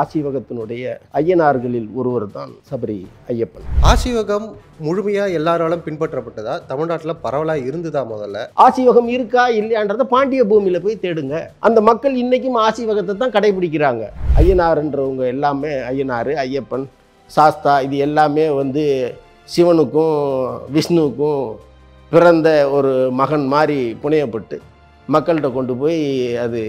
ஆசிவகத்தினுடைய ஐயனார்களில் ஒருவர் தான் சபரி ஐயப்பன் ஆசிவகம் முழுமையா எல்லாராலும் பின்பற்றப்பட்டதா தமிழ்நாட்டில் பரவலா இருந்துதா முதல்ல ஆசிவகம் இருக்கா இல்லையான்றத பாண்டிய பூமியில போய் தேடுங்க அந்த மக்கள் இன்னைக்கும் ஆசிவகத்தை தான் கடைபிடிக்கிறாங்க ஐயனாருன்றவங்க எல்லாமே ஐயனார் ஐயப்பன் சாஸ்தா இது எல்லாமே வந்து சிவனுக்கும் விஷ்ணுவுக்கும் பிறந்த ஒரு மகன் மாதிரி புனையப்பட்டு மக்கள்கிட்ட கொண்டு போய் அது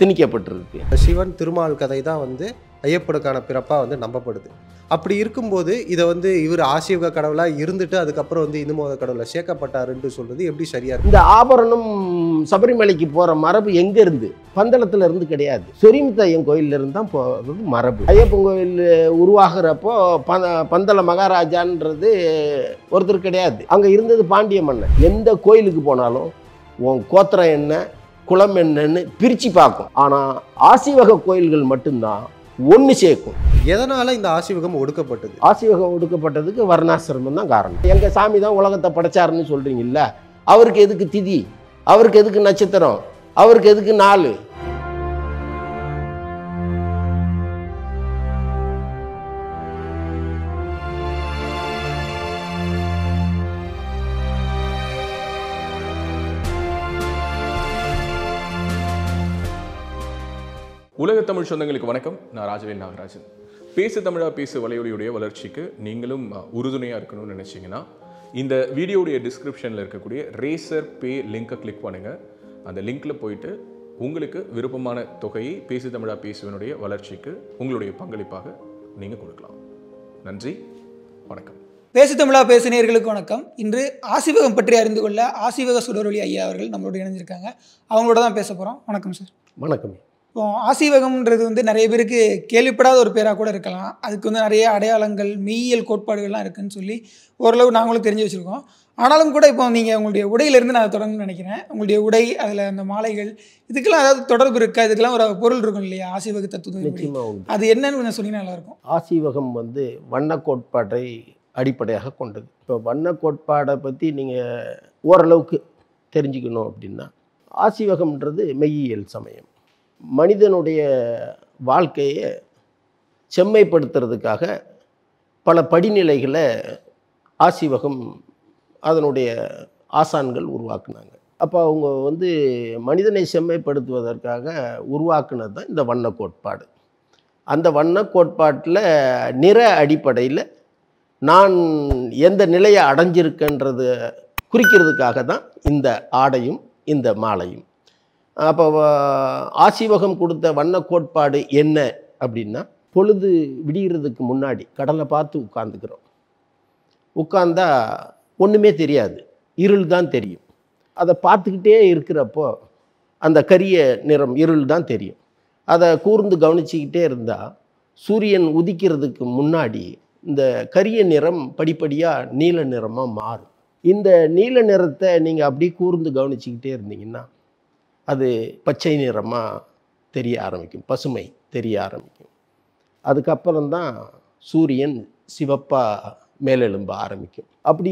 திணிக்கப்பட்டிருக்கு சிவன் திருமால் கதை தான் வந்து ஐயப்பனுக்கான பிறப்பாக வந்து நம்பப்படுது அப்படி இருக்கும்போது இதை வந்து இவர் ஆசியுக கடவுளாக இருந்துட்டு அதுக்கப்புறம் வந்து இந்து மத கடவுளை சேர்க்கப்பட்டாருன்னு சொல்கிறது எப்படி சரியா இந்த ஆபரணம் சபரிமலைக்கு போகிற மரபு எங்கே இருந்து பந்தளத்தில் இருந்து கிடையாது செரிமுத்தையன் கோயிலில் இருந்து தான் போகிறது மரபு ஐயப்பன் கோயில் உருவாகிறப்போ பந்த பந்தள மகாராஜான்றது ஒருத்தர் கிடையாது அங்கே இருந்தது பாண்டிய மன்னன் எந்த கோயிலுக்கு போனாலும் உன் கோத்திரம் என்ன குளம் என்னன்னு பிரித்து பார்க்கும் ஆனால் ஆசிவக கோயில்கள் மட்டும்தான் ஒன்று சேர்க்கும் எதனால் இந்த ஆசிவகம் ஒடுக்கப்பட்டது ஆசிவகம் ஒடுக்கப்பட்டதுக்கு வர்ணாசிரமம் தான் காரணம் எங்கள் சாமி தான் உலகத்தை படைச்சாருன்னு சொல்கிறீங்கல்ல அவருக்கு எதுக்கு திதி அவருக்கு எதுக்கு நட்சத்திரம் அவருக்கு எதுக்கு நாலு உலக தமிழ் சொந்தங்களுக்கு வணக்கம் நான் ராஜவேல் நாகராஜன் பேசு தமிழா பேசு வலையொலியுடைய வளர்ச்சிக்கு நீங்களும் உறுதுணையாக இருக்கணும்னு நினச்சிங்கன்னா இந்த வீடியோடைய டிஸ்கிரிப்ஷனில் இருக்கக்கூடிய ரேசர் பே லிங்க்கை கிளிக் பண்ணுங்கள் அந்த லிங்க்கில் போயிட்டு உங்களுக்கு விருப்பமான தொகையை பேசு தமிழாக பேசுவனுடைய வளர்ச்சிக்கு உங்களுடைய பங்களிப்பாக நீங்கள் கொடுக்கலாம் நன்றி வணக்கம் பேசு தமிழா பேசினியர்களுக்கு வணக்கம் இன்று ஆசிவகம் பற்றி அறிந்து கொள்ள ஆசிவக சுடரொலி ஐயா அவர்கள் நம்மளோட இணைஞ்சிருக்காங்க அவங்களோட தான் பேச போகிறோம் வணக்கம் சார் வணக்கம் இப்போ ஆசீவகம்ன்றது வந்து நிறைய பேருக்கு கேள்விப்படாத ஒரு பேராக கூட இருக்கலாம் அதுக்கு வந்து நிறைய அடையாளங்கள் மெய்யியல் கோட்பாடுகள்லாம் இருக்குதுன்னு சொல்லி ஓரளவு நாங்களும் தெரிஞ்சு வச்சுருக்கோம் ஆனாலும் கூட இப்போ நீங்கள் உங்களுடைய உடையிலேருந்து நான் தொடங்கணும்னு நினைக்கிறேன் உங்களுடைய உடை அதில் அந்த மாலைகள் இதுக்கெல்லாம் அதாவது தொடர்பு இருக்கா இதுக்கெல்லாம் ஒரு பொருள் இருக்கும் இல்லையா ஆசீவக தத்துவம் அது என்னன்னு கொஞ்சம் சொன்னீங்க நல்லாயிருக்கும் ஆசீவகம் வந்து வண்ண கோட்பாட்டை அடிப்படையாக கொண்டது இப்போ வண்ண கோட்பாடை பற்றி நீங்கள் ஓரளவுக்கு தெரிஞ்சுக்கணும் அப்படின்னா ஆசீவகம்ன்றது மெய்யியல் சமயம் மனிதனுடைய வாழ்க்கையை செம்மைப்படுத்துறதுக்காக பல படிநிலைகளை ஆசிவகம் அதனுடைய ஆசான்கள் உருவாக்குனாங்க அப்போ அவங்க வந்து மனிதனை செம்மைப்படுத்துவதற்காக உருவாக்குனது தான் இந்த வண்ண கோட்பாடு அந்த வண்ண கோட்பாட்டில் நிற அடிப்படையில் நான் எந்த நிலையை அடைஞ்சிருக்கன்றத குறிக்கிறதுக்காக தான் இந்த ஆடையும் இந்த மாலையும் அப்போ ஆசிவகம் கொடுத்த வண்ண கோட்பாடு என்ன அப்படின்னா பொழுது விடிகிறதுக்கு முன்னாடி கடலை பார்த்து உட்காந்துக்கிறோம் உட்காந்தா ஒன்றுமே தெரியாது இருள் தான் தெரியும் அதை பார்த்துக்கிட்டே இருக்கிறப்போ அந்த கரிய நிறம் இருள் தான் தெரியும் அதை கூர்ந்து கவனிச்சிக்கிட்டே இருந்தால் சூரியன் உதிக்கிறதுக்கு முன்னாடி இந்த கரிய நிறம் படிப்படியாக நீல நிறமாக மாறும் இந்த நீல நிறத்தை நீங்கள் அப்படியே கூர்ந்து கவனிச்சிக்கிட்டே இருந்தீங்கன்னா அது பச்சை நிறமாக தெரிய ஆரம்பிக்கும் பசுமை தெரிய ஆரம்பிக்கும் அதுக்கப்புறம்தான் சூரியன் சிவப்பாக மேலெலும்ப ஆரம்பிக்கும் அப்படி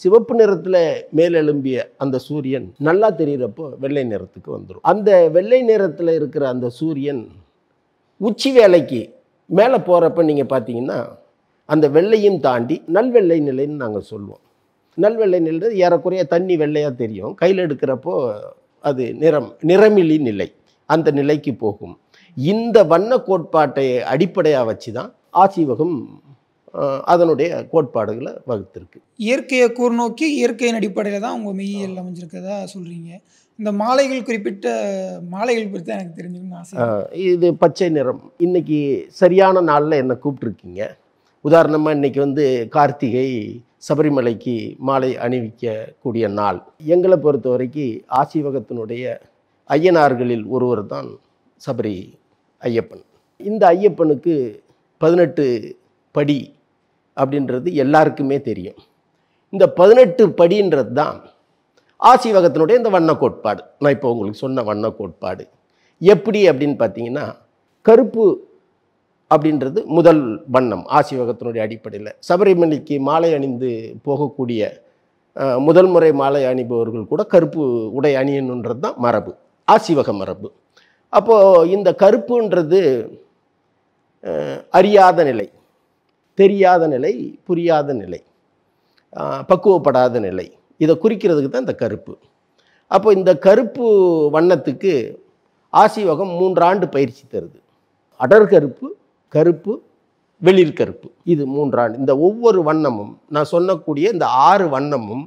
சிவப்பு நிறத்தில் மேலெலும்பிய அந்த சூரியன் நல்லா தெரிகிறப்போ வெள்ளை நிறத்துக்கு வந்துடும் அந்த வெள்ளை நிறத்தில் இருக்கிற அந்த சூரியன் உச்சி வேலைக்கு மேலே போகிறப்ப நீங்கள் பார்த்தீங்கன்னா அந்த வெள்ளையும் தாண்டி நல்வெள்ளை நிலைன்னு நாங்கள் சொல்லுவோம் நல்வெள்ளை நிலை ஏறக்குறைய தண்ணி வெள்ளையாக தெரியும் கையில் எடுக்கிறப்போ அது நிறம் நிறமிலி நிலை அந்த நிலைக்கு போகும் இந்த வண்ண கோட்பாட்டை அடிப்படையாக வச்சு தான் ஆசீவகம் அதனுடைய கோட்பாடுகளை வகுத்திருக்கு இயற்கையை கூர்நோக்கி இயற்கையின் அடிப்படையில் தான் உங்கள் மெய்யல் அமைஞ்சிருக்கதா சொல்கிறீங்க இந்த மாலைகள் குறிப்பிட்ட மாலைகள் குறித்து எனக்கு தெரிஞ்சுக்கணும் இது பச்சை நிறம் இன்றைக்கி சரியான நாளில் என்னை கூப்பிட்ருக்கீங்க உதாரணமாக இன்றைக்கி வந்து கார்த்திகை சபரிமலைக்கு மாலை அணிவிக்கக்கூடிய நாள் எங்களை பொறுத்த வரைக்கும் ஆசீவகத்தினுடைய ஐயனார்களில் ஒருவர் தான் சபரி ஐயப்பன் இந்த ஐயப்பனுக்கு பதினெட்டு படி அப்படின்றது எல்லாருக்குமே தெரியும் இந்த பதினெட்டு படின்றது தான் ஆசீவகத்தினுடைய இந்த வண்ண கோட்பாடு நான் இப்போ உங்களுக்கு சொன்ன வண்ண கோட்பாடு எப்படி அப்படின்னு பார்த்தீங்கன்னா கருப்பு அப்படின்றது முதல் வண்ணம் ஆசிவகத்தினுடைய அடிப்படையில் சபரிமலைக்கு மாலை அணிந்து போகக்கூடிய முதல் முறை மாலை அணிபவர்கள் கூட கருப்பு உடை அணியணுன்றது தான் மரபு ஆசிவக மரபு அப்போது இந்த கருப்புன்றது அறியாத நிலை தெரியாத நிலை புரியாத நிலை பக்குவப்படாத நிலை இதை குறிக்கிறதுக்கு தான் இந்த கருப்பு அப்போ இந்த கருப்பு வண்ணத்துக்கு ஆசிவகம் மூன்றாண்டு பயிற்சி தருது அடர் கருப்பு கருப்பு வெளிர் கருப்பு இது மூன்றாண்டு இந்த ஒவ்வொரு வண்ணமும் நான் சொன்னக்கூடிய இந்த ஆறு வண்ணமும்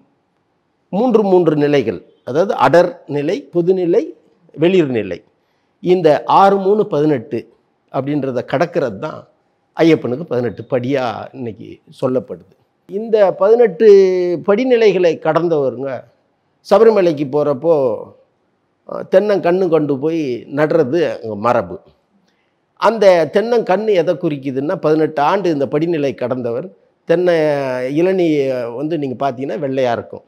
மூன்று மூன்று நிலைகள் அதாவது அடர் நிலை பொதுநிலை வெளிர் நிலை இந்த ஆறு மூணு பதினெட்டு அப்படின்றத கடக்கிறது தான் ஐயப்பனுக்கு பதினெட்டு படியாக இன்னைக்கு சொல்லப்படுது இந்த பதினெட்டு படிநிலைகளை கடந்தவருங்க சபரிமலைக்கு போகிறப்போ தென்னம் கண்ணு கொண்டு போய் நடுறது மரபு அந்த தென்னங்கன்று எதை குறிக்குதுன்னா பதினெட்டு ஆண்டு இந்த படிநிலை கடந்தவர் தென்னை இளநீ வந்து நீங்கள் பார்த்தீங்கன்னா வெள்ளையாக இருக்கும்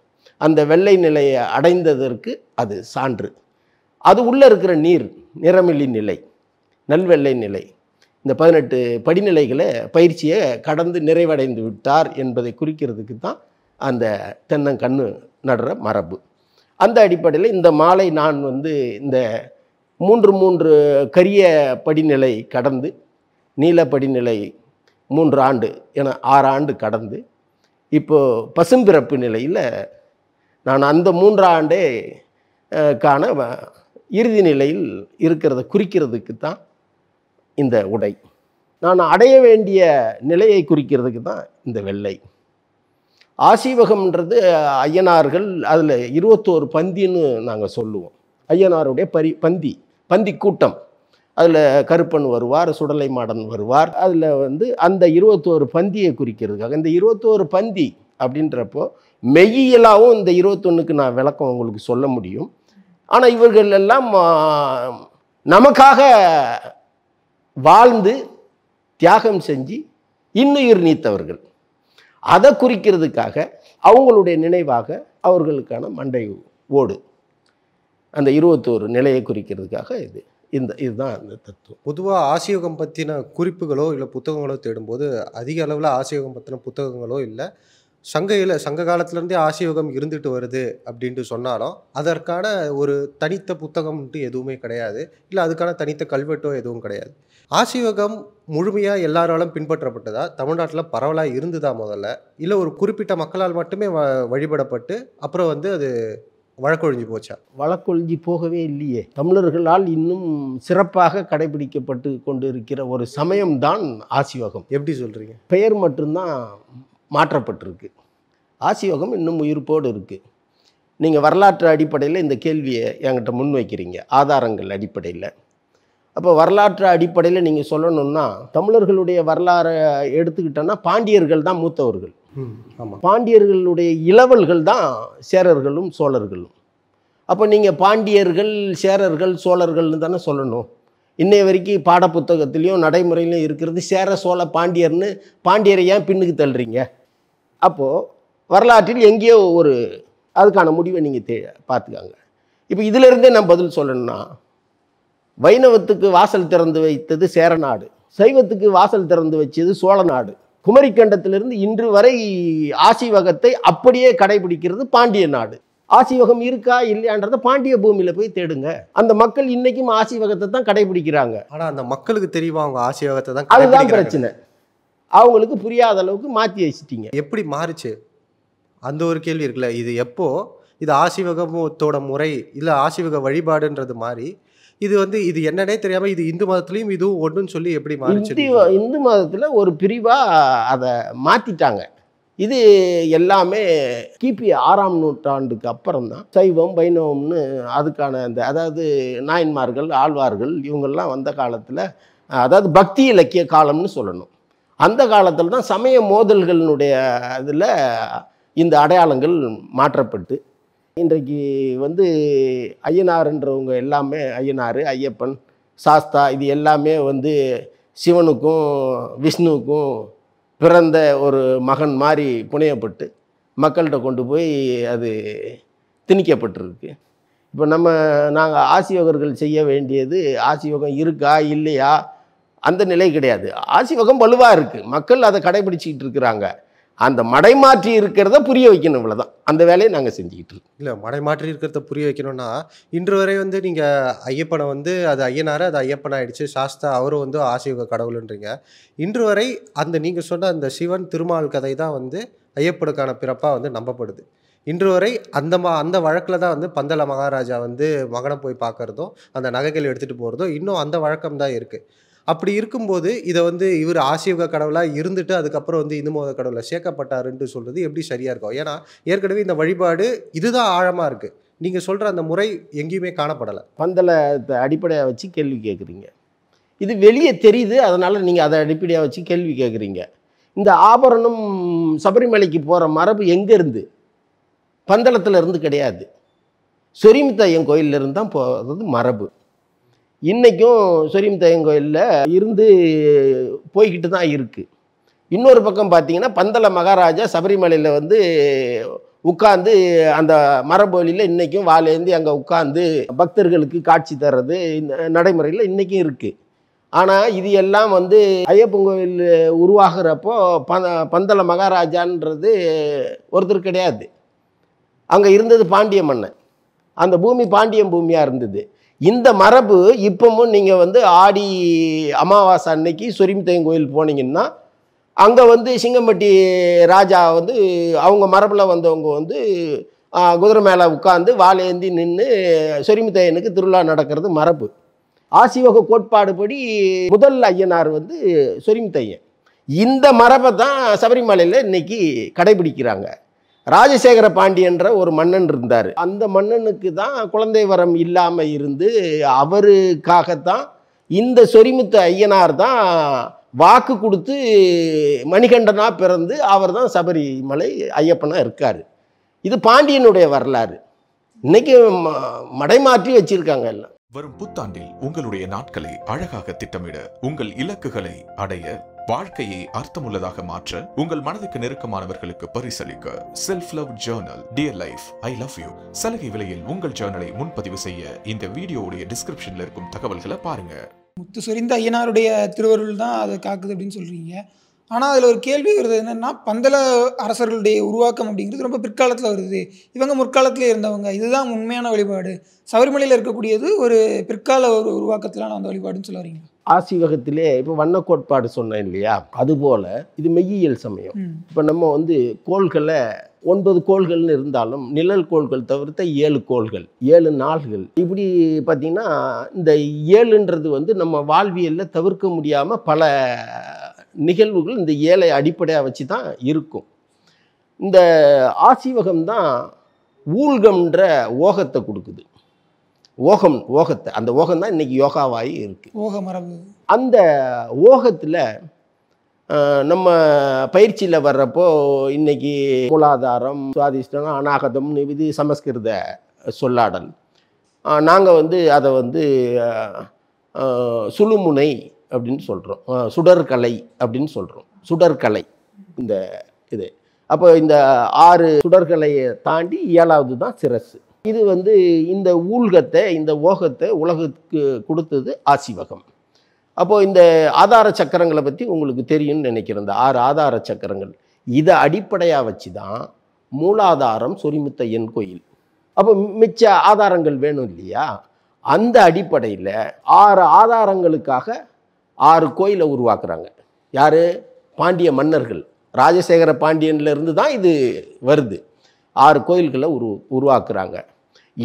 அந்த வெள்ளை நிலையை அடைந்ததற்கு அது சான்று அது உள்ளே இருக்கிற நீர் நிறமிலி நிலை நல்வெள்ளை நிலை இந்த பதினெட்டு படிநிலைகளை பயிற்சியை கடந்து நிறைவடைந்து விட்டார் என்பதை குறிக்கிறதுக்கு தான் அந்த தென்னங்கன்று நடுற மரபு அந்த அடிப்படையில் இந்த மாலை நான் வந்து இந்த மூன்று மூன்று கரிய படிநிலை கடந்து நீல படிநிலை மூன்று ஆண்டு என ஆறு ஆண்டு கடந்து இப்போது பசும்பிறப்பு நிலையில் நான் அந்த மூன்று ஆண்டே காண இறுதி நிலையில் இருக்கிறத குறிக்கிறதுக்கு தான் இந்த உடை நான் அடைய வேண்டிய நிலையை குறிக்கிறதுக்கு தான் இந்த வெள்ளை ஆசீவகம்ன்றது ஐயனார்கள் அதில் இருபத்தோரு பந்தின்னு நாங்கள் சொல்லுவோம் ஐயனாருடைய பரி பந்தி பந்தி கூட்டம் அதில் கருப்பன் வருவார் சுடலை மாடன் வருவார் அதில் வந்து அந்த இருபத்தோரு பந்தியை குறிக்கிறதுக்காக இந்த இருபத்தோரு பந்தி அப்படின்றப்போ மெய்யலாகவும் இந்த இருபத்தொன்னுக்கு நான் விளக்கம் உங்களுக்கு சொல்ல முடியும் ஆனால் இவர்கள் எல்லாம் நமக்காக வாழ்ந்து தியாகம் செஞ்சு இன்னுயிர் நீத்தவர்கள் அதை குறிக்கிறதுக்காக அவங்களுடைய நினைவாக அவர்களுக்கான மண்டை ஓடு அந்த இருபத்தோரு நிலையை குறிக்கிறதுக்காக இது இந்த இதுதான் அந்த தத்துவம் பொதுவாக ஆசியோகம் பற்றின குறிப்புகளோ இல்லை புத்தகங்களோ தேடும்போது அதிக அளவில் ஆசியோகம் பற்றின புத்தகங்களோ இல்லை சங்க இல சங்க காலத்துலேருந்தே ஆசியோகம் இருந்துட்டு வருது அப்படின்ட்டு சொன்னாலும் அதற்கான ஒரு தனித்த புத்தகம்ன்ட்டு எதுவுமே கிடையாது இல்லை அதுக்கான தனித்த கல்வெட்டோ எதுவும் கிடையாது ஆசியோகம் முழுமையாக எல்லாராலும் பின்பற்றப்பட்டதா தமிழ்நாட்டில் பரவலாக இருந்துதா முதல்ல இல்லை ஒரு குறிப்பிட்ட மக்களால் மட்டுமே வழிபடப்பட்டு அப்புறம் வந்து அது வழக்கொழிஞ்சு போச்சா வழக்கொழிஞ்சு போகவே இல்லையே தமிழர்களால் இன்னும் சிறப்பாக கடைபிடிக்கப்பட்டு கொண்டு இருக்கிற ஒரு சமயம்தான் ஆசிவகம் எப்படி சொல்கிறீங்க பெயர் மட்டும்தான் மாற்றப்பட்டிருக்கு ஆசிவகம் இன்னும் உயிர்ப்போடு இருக்குது நீங்கள் வரலாற்று அடிப்படையில் இந்த கேள்வியை என்கிட்ட முன்வைக்கிறீங்க ஆதாரங்கள் அடிப்படையில் அப்போ வரலாற்று அடிப்படையில் நீங்கள் சொல்லணும்னா தமிழர்களுடைய வரலாறை எடுத்துக்கிட்டோன்னா பாண்டியர்கள் தான் மூத்தவர்கள் ஆமாம் பாண்டியர்களுடைய இளவல்கள் தான் சேரர்களும் சோழர்களும் அப்போ நீங்கள் பாண்டியர்கள் சேரர்கள் சோழர்கள்னு தானே சொல்லணும் இன்னைய வரைக்கும் பாடப்புத்தகத்துலேயும் நடைமுறையிலையும் இருக்கிறது சேர சோழ பாண்டியர்னு பாண்டியரை ஏன் பின்னுக்கு தள்ளுறீங்க அப்போது வரலாற்றில் எங்கேயோ ஒரு அதுக்கான முடிவை நீங்கள் தே பார்த்துக்காங்க இப்போ இதிலிருந்தே நான் பதில் சொல்லணும்னா வைணவத்துக்கு வாசல் திறந்து வைத்தது சேரநாடு சைவத்துக்கு வாசல் திறந்து வச்சது சோழ நாடு குமரிக்கண்டத்திலிருந்து இன்று வரை ஆசிவகத்தை அப்படியே கடைபிடிக்கிறது பாண்டிய நாடு ஆசிவகம் இருக்கா இல்லையான்றத பாண்டிய பூமியில போய் தேடுங்க அந்த மக்கள் இன்னைக்கும் ஆசிவகத்தை தான் கடைபிடிக்கிறாங்க ஆனா அந்த மக்களுக்கு தெரியுமா அவங்க ஆசிவகத்தை தான் அதுதான் பிரச்சனை அவங்களுக்கு புரியாத அளவுக்கு மாற்றி வச்சுட்டீங்க எப்படி மாறுச்சு அந்த ஒரு கேள்வி இருக்குல்ல இது எப்போ இது ஆசிவகமத்தோட முறை இல்லை ஆசிவக வழிபாடுன்றது மாதிரி இது வந்து இது என்னன்னே தெரியாமல் இது இந்து மதத்துலேயும் இதுவும் ஒன்றுன்னு சொல்லி எப்படி மாறிச்சு இந்து மதத்தில் ஒரு பிரிவாக அதை மாற்றிட்டாங்க இது எல்லாமே கிபி ஆறாம் நூற்றாண்டுக்கு அப்புறம் தான் சைவம் வைணவம்னு அதுக்கான அந்த அதாவது நாயன்மார்கள் ஆழ்வார்கள் இவங்கெல்லாம் வந்த காலத்தில் அதாவது பக்தி இலக்கிய காலம்னு சொல்லணும் அந்த காலத்தில் தான் சமய மோதல்களினுடைய இதில் இந்த அடையாளங்கள் மாற்றப்பட்டு இன்றைக்கு வந்து ஐயனாருன்றவங்க எல்லாமே ஐயனார் ஐயப்பன் சாஸ்தா இது எல்லாமே வந்து சிவனுக்கும் விஷ்ணுவுக்கும் பிறந்த ஒரு மகன் மாதிரி புனையப்பட்டு மக்கள்கிட்ட கொண்டு போய் அது திணிக்கப்பட்டிருக்கு இப்போ நம்ம நாங்கள் ஆசிவகர்கள் செய்ய வேண்டியது ஆசிவகம் இருக்கா இல்லையா அந்த நிலை கிடையாது ஆசிவகம் வலுவாக இருக்குது மக்கள் அதை கடைபிடிச்சிக்கிட்டு இருக்கிறாங்க அந்த மடைமாற்றி இருக்கிறத புரிய வைக்கணும் இவ்வளோதான் அந்த வேலையை நாங்கள் செஞ்சுக்கிட்டு இருக்கோம் இல்லை மடைமாற்றி இருக்கிறத புரிய வைக்கணும்னா இன்று வரை வந்து நீங்கள் ஐயப்பனை வந்து அது ஐயனாரு அது ஐயப்பன் ஆயிடுச்சு சாஸ்தா அவரும் வந்து ஆசியுக கடவுளுன்றீங்க இன்று வரை அந்த நீங்கள் சொன்ன அந்த சிவன் திருமால் கதை தான் வந்து ஐயப்பனுக்கான பிறப்பாக வந்து நம்பப்படுது இன்று வரை அந்த மா அந்த வழக்கில் தான் வந்து பந்தல மகாராஜா வந்து மகனை போய் பார்க்குறதும் அந்த நகைகள் எடுத்துகிட்டு போகிறதும் இன்னும் அந்த வழக்கம் தான் இருக்குது அப்படி இருக்கும்போது இதை வந்து இவர் ஆசியுக கடவுளாக இருந்துட்டு அதுக்கப்புறம் வந்து இந்து மத கடவுளை சேர்க்கப்பட்டாருன்ட்டு சொல்கிறது எப்படி சரியாக இருக்கும் ஏன்னா ஏற்கனவே இந்த வழிபாடு இதுதான் ஆழமாக இருக்குது நீங்கள் சொல்கிற அந்த முறை எங்கேயுமே காணப்படலை பந்தலை அடிப்படையாக வச்சு கேள்வி கேட்குறீங்க இது வெளியே தெரியுது அதனால் நீங்கள் அதை அடிப்படையாக வச்சு கேள்வி கேட்குறீங்க இந்த ஆபரணம் சபரிமலைக்கு போகிற மரபு எங்கேருந்து பந்தளத்தில் இருந்து கிடையாது சொரிமுத்தையன் கோயிலிருந்து தான் போகிறது மரபு இன்றைக்கும் சொரியம் கோயிலில் இருந்து போய்கிட்டு தான் இருக்குது இன்னொரு பக்கம் பார்த்தீங்கன்னா பந்தல மகாராஜா சபரிமலையில் வந்து உட்காந்து அந்த மரபொழியில் இன்றைக்கும் வாலேந்தி அங்கே உட்காந்து பக்தர்களுக்கு காட்சி தர்றது நடைமுறையில் இன்றைக்கும் இருக்குது ஆனால் இது எல்லாம் வந்து ஐயப்பன் கோவில் உருவாகிறப்போ ப பந்தல மகாராஜான்றது ஒருத்தர் கிடையாது அங்கே இருந்தது பாண்டிய மன்னன் அந்த பூமி பாண்டியம் பூமியாக இருந்தது இந்த மரபு இப்பவும் நீங்கள் வந்து ஆடி அமாவாசை அன்னைக்கு சொரிமுத்தையன் கோயில் போனீங்கன்னா அங்கே வந்து சிங்கம்பட்டி ராஜா வந்து அவங்க மரபில் வந்தவங்க வந்து குதிரை மேலே உட்காந்து வாழையேந்தி நின்று சொரிமுத்தையனுக்கு திருவிழா நடக்கிறது மரபு ஆசிவக படி முதல் ஐயனார் வந்து சொரிமுத்தையன் இந்த மரபை தான் சபரிமலையில் இன்னைக்கு கடைபிடிக்கிறாங்க ராஜசேகர பாண்டியன்ற ஒரு மன்னன் இருந்தார் அந்த மன்னனுக்கு தான் குழந்தை வரம் இல்லாமல் இருந்து அவருக்காகத்தான் இந்த சொரிமுத்து ஐயனார் தான் வாக்கு கொடுத்து மணிகண்டனாக பிறந்து அவர் தான் சபரிமலை ஐயப்பனாக இருக்கார் இது பாண்டியனுடைய வரலாறு இன்னைக்கு மடைமாற்றி வச்சிருக்காங்க எல்லாம் வரும் புத்தாண்டில் உங்களுடைய நாட்களை அழகாக திட்டமிட உங்கள் இலக்குகளை அடைய வாழ்க்கையை அர்த்தமுள்ளதாக மாற்ற உங்கள் மனதுக்கு நெருக்கமானவர்களுக்கு பரிசளிக்க self love journal dear life I love you சலுகை விலையில் உங்கள் ஜேர்னலை முன்பதிவு செய்ய இந்த வீடியோவுடைய டிஸ்கிரிப்ஷன்ல இருக்கும் தகவல்களை பாருங்க முத்து சொரிந்த ஐயனாருடைய திருவருள் தான் அதை காக்குது அப்படின்னு சொல்றீங்க ஆனால் அதில் ஒரு கேள்வி வருது என்னென்னா பந்தல அரசர்களுடைய உருவாக்கம் அப்படிங்கிறது ரொம்ப பிற்காலத்தில் வருது இவங்க முற்காலத்தில் இருந்தவங்க இதுதான் உண்மையான வழிபாடு சபரிமலையில் இருக்கக்கூடியது ஒரு பிற்கால ஒரு உருவாக்கத்திலான அந்த வழிபாடுன்னு சொல்ல வரீங்களா வகத்திலே இப்போ வண்ண கோட்பாடு சொன்னேன் இல்லையா அதுபோல் இது மெய்யியல் சமயம் இப்போ நம்ம வந்து கோள்களை ஒன்பது கோள்கள்னு இருந்தாலும் நிழல் கோள்கள் தவிர்த்த ஏழு கோள்கள் ஏழு நாள்கள் இப்படி பார்த்தீங்கன்னா இந்த ஏழுன்றது வந்து நம்ம வாழ்வியலில் தவிர்க்க முடியாமல் பல நிகழ்வுகள் இந்த ஏழை அடிப்படையாக வச்சு தான் இருக்கும் இந்த ஆசிவகம் தான் ஊழ்கம்ன்ற ஓகத்தை கொடுக்குது ஓகம் ஓகத்தை அந்த ஓகம் தான் இன்றைக்கி யோகாவாகி இருக்குது ஓக மரபு அந்த ஓகத்தில் நம்ம பயிற்சியில் வர்றப்போ இன்றைக்கி மூலாதாரம் சுவாதிஷ்டம் அநாகதம் இது சமஸ்கிருத சொல்லாடல் நாங்கள் வந்து அதை வந்து சுழுமுனை அப்படின்னு சொல்கிறோம் சுடற்கலை அப்படின்னு சொல்கிறோம் சுடற்கலை இந்த இது அப்போ இந்த ஆறு சுடற்கலையை தாண்டி ஏழாவது தான் சிரசு இது வந்து இந்த ஊழ்கத்தை இந்த ஓகத்தை உலகத்துக்கு கொடுத்தது ஆசிவகம் அப்போது இந்த ஆதார சக்கரங்களை பற்றி உங்களுக்கு தெரியும்னு நினைக்கிறேன் இந்த ஆறு ஆதார சக்கரங்கள் இதை அடிப்படையாக வச்சு தான் மூலாதாரம் சொரிமுத்த என் கோயில் அப்போ மிச்ச ஆதாரங்கள் வேணும் இல்லையா அந்த அடிப்படையில் ஆறு ஆதாரங்களுக்காக ஆறு கோயிலை உருவாக்குறாங்க யார் பாண்டிய மன்னர்கள் ராஜசேகர பாண்டியன்லேருந்து தான் இது வருது ஆறு கோயில்களை உரு உருவாக்குறாங்க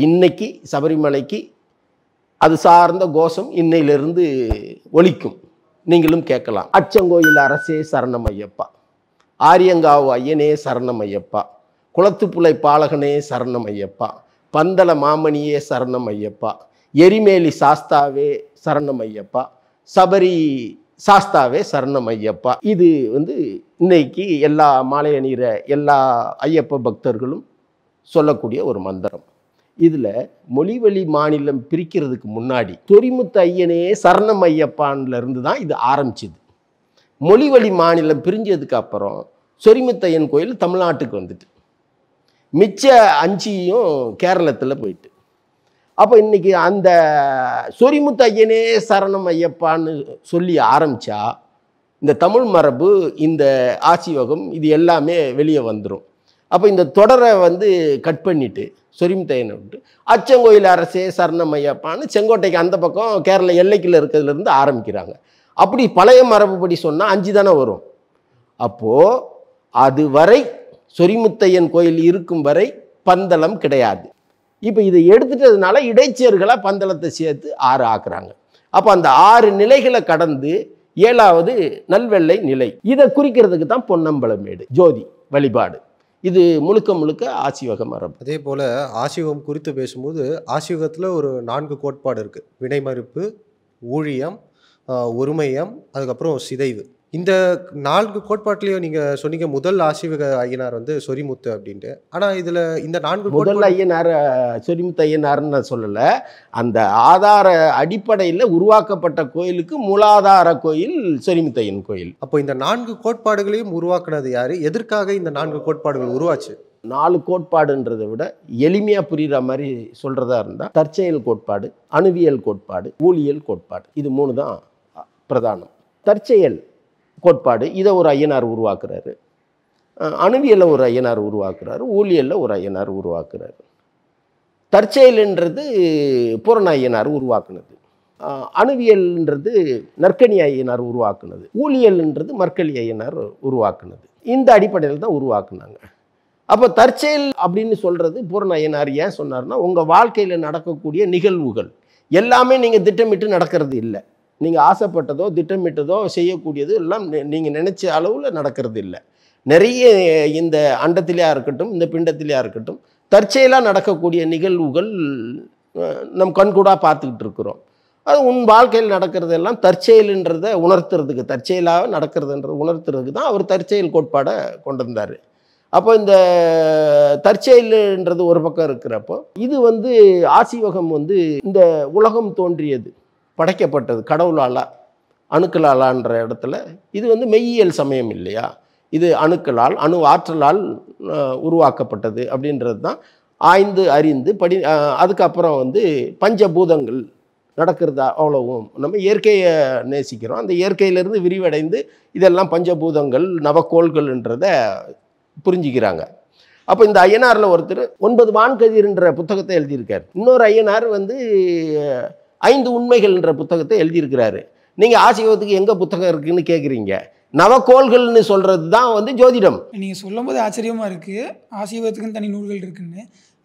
இன்னைக்கு சபரிமலைக்கு அது சார்ந்த கோஷம் இன்னையிலிருந்து ஒழிக்கும் நீங்களும் கேட்கலாம் அச்சங்கோயில் அரசே சரணம் ஐயப்பா ஆரியங்காவு ஐயனே சரணம் ஐயப்பா குளத்துப்புலை பாலகனே சரணம் ஐயப்பா பந்தள மாமணியே சரணம் ஐயப்பா எரிமேலி சாஸ்தாவே சரணம் ஐயப்பா சபரி சாஸ்தாவே சரணம் ஐயப்பா இது வந்து இன்னைக்கு எல்லா மாலை அணிகிற எல்லா ஐயப்ப பக்தர்களும் சொல்லக்கூடிய ஒரு மந்திரம் இதில் மொழிவழி மாநிலம் பிரிக்கிறதுக்கு முன்னாடி தொரிமுத்து ஐயனே சரணம் ஐயப்பான்லேருந்து தான் இது ஆரம்பிச்சுது மொழிவழி மாநிலம் பிரிஞ்சதுக்கு அப்புறம் சொரிமுத்தையன் கோயில் தமிழ்நாட்டுக்கு வந்துட்டு மிச்ச அஞ்சியும் கேரளத்தில் போயிட்டு அப்போ இன்றைக்கி அந்த சொரிமுத்து ஐயனே சரணம் ஐயப்பான்னு சொல்லி ஆரம்பித்தா இந்த தமிழ் மரபு இந்த ஆசிவகம் இது எல்லாமே வெளியே வந்துடும் அப்போ இந்த தொடரை வந்து கட் பண்ணிவிட்டு சொரிமுத்தையனை விட்டு அச்சங்கோயில் அரசே சரணமையப்பான்னு செங்கோட்டைக்கு அந்த பக்கம் கேரள எல்லைக்குள்ளே இருக்கிறதுலேருந்து ஆரம்பிக்கிறாங்க அப்படி பழைய மரபுப்படி சொன்னால் அஞ்சு தானே வரும் அப்போது அது வரை சொரிமுத்தையன் கோயில் இருக்கும் வரை பந்தளம் கிடையாது இப்போ இதை எடுத்துட்டதுனால இடைச்சேர்களாக பந்தளத்தை சேர்த்து ஆறு ஆக்குறாங்க அப்போ அந்த ஆறு நிலைகளை கடந்து ஏழாவது நல்வெள்ளை நிலை இதை குறிக்கிறதுக்கு தான் பொன்னம்பலமேடு ஜோதி வழிபாடு இது முழுக்க முழுக்க ஆசிவக மரபு அதே போல் ஆசிவகம் குறித்து பேசும்போது ஆசிவகத்தில் ஒரு நான்கு கோட்பாடு இருக்குது வினை மறுப்பு ஊழியம் ஒருமையம் அதுக்கப்புறம் சிதைவு இந்த நான்கு கோட்பாட்டிலையும் நீங்க சொன்னீங்க முதல் ஆசிவக ஐயனார் வந்து சொரிமுத்து அப்படின்ட்டு ஆனா இதுல இந்த நான்கு முதல் ஐயனார் சொரிமுத்து ஐயனார்னு நான் சொல்லலை அந்த ஆதார அடிப்படையில் உருவாக்கப்பட்ட கோயிலுக்கு மூலாதார கோயில் ஐயன் கோயில் அப்போ இந்த நான்கு கோட்பாடுகளையும் உருவாக்குனது யாரு எதற்காக இந்த நான்கு கோட்பாடுகள் உருவாச்சு நாலு கோட்பாடுன்றதை விட எளிமையாக புரிகிற மாதிரி சொல்கிறதா இருந்தால் தற்செயல் கோட்பாடு அணுவியல் கோட்பாடு ஊழியல் கோட்பாடு இது மூணு தான் பிரதானம் தற்செயல் கோட்பாடு இதை ஒரு ஐயனார் உருவாக்குறாரு அணுவியலில் ஒரு ஐயனார் உருவாக்குறாரு ஊழியலில் ஒரு ஐயனார் உருவாக்குறாரு தற்செயல்ன்றது பூரண ஐயனார் உருவாக்குனது அணுவியல்ன்றது நற்கனி ஐயனார் உருவாக்குனது ஊழியல்ன்றது மற்களி ஐயனார் உருவாக்குனது இந்த அடிப்படையில் தான் உருவாக்குனாங்க அப்போ தற்செயல் அப்படின்னு சொல்கிறது பூரண ஐயனார் ஏன் சொன்னார்னா உங்கள் வாழ்க்கையில் நடக்கக்கூடிய நிகழ்வுகள் எல்லாமே நீங்கள் திட்டமிட்டு நடக்கிறது இல்லை நீங்கள் ஆசைப்பட்டதோ திட்டமிட்டதோ செய்யக்கூடியது எல்லாம் நீங்கள் நினச்ச அளவில் நடக்கிறது இல்லை நிறைய இந்த அண்டத்திலேயா இருக்கட்டும் இந்த பிண்டத்திலேயா இருக்கட்டும் தற்செயலாக நடக்கக்கூடிய நிகழ்வுகள் நம் கண்கூடாக பார்த்துக்கிட்டு இருக்கிறோம் அது உன் வாழ்க்கையில் நடக்கிறதெல்லாம் தற்செயலுன்றதை உணர்த்துறதுக்கு தற்செயலாக நடக்கிறதுன்றதை உணர்த்துறதுக்கு தான் அவர் தற்செயல் கோட்பாடை கொண்டு வந்தார் அப்போ இந்த தற்செயலுன்றது ஒரு பக்கம் இருக்கிறப்போ இது வந்து ஆசிவகம் வந்து இந்த உலகம் தோன்றியது படைக்கப்பட்டது கடவுளாலா அணுக்களாலான்ற இடத்துல இது வந்து மெய்யியல் சமயம் இல்லையா இது அணுக்களால் அணு ஆற்றலால் உருவாக்கப்பட்டது அப்படின்றது தான் ஆய்ந்து அறிந்து படி அதுக்கப்புறம் வந்து பஞ்சபூதங்கள் நடக்கிறதா அவ்வளவும் நம்ம இயற்கையை நேசிக்கிறோம் அந்த இயற்கையிலேருந்து விரிவடைந்து இதெல்லாம் பஞ்சபூதங்கள் நவக்கோள்கள்ன்றதை புரிஞ்சுக்கிறாங்க அப்போ இந்த ஐயனாரில் ஒருத்தர் ஒன்பது வான்கதிர்ன்ற புத்தகத்தை எழுதியிருக்கார் இன்னொரு ஐயனார் வந்து ஐந்து உண்மைகள் என்ற புத்தகத்தை எழுதியிருக்கிறாரு நீங்கள் ஆசீர்வாதத்துக்கு எங்கே புத்தகம் இருக்குன்னு கேட்குறீங்க நவக்கோள்கள்னு சொல்கிறது தான் வந்து ஜோதிடம் நீங்கள் சொல்லும் போது ஆச்சரியமாக இருக்குது ஆசீர்வாதத்துக்குன்னு தனி நூல்கள் இருக்குன்னு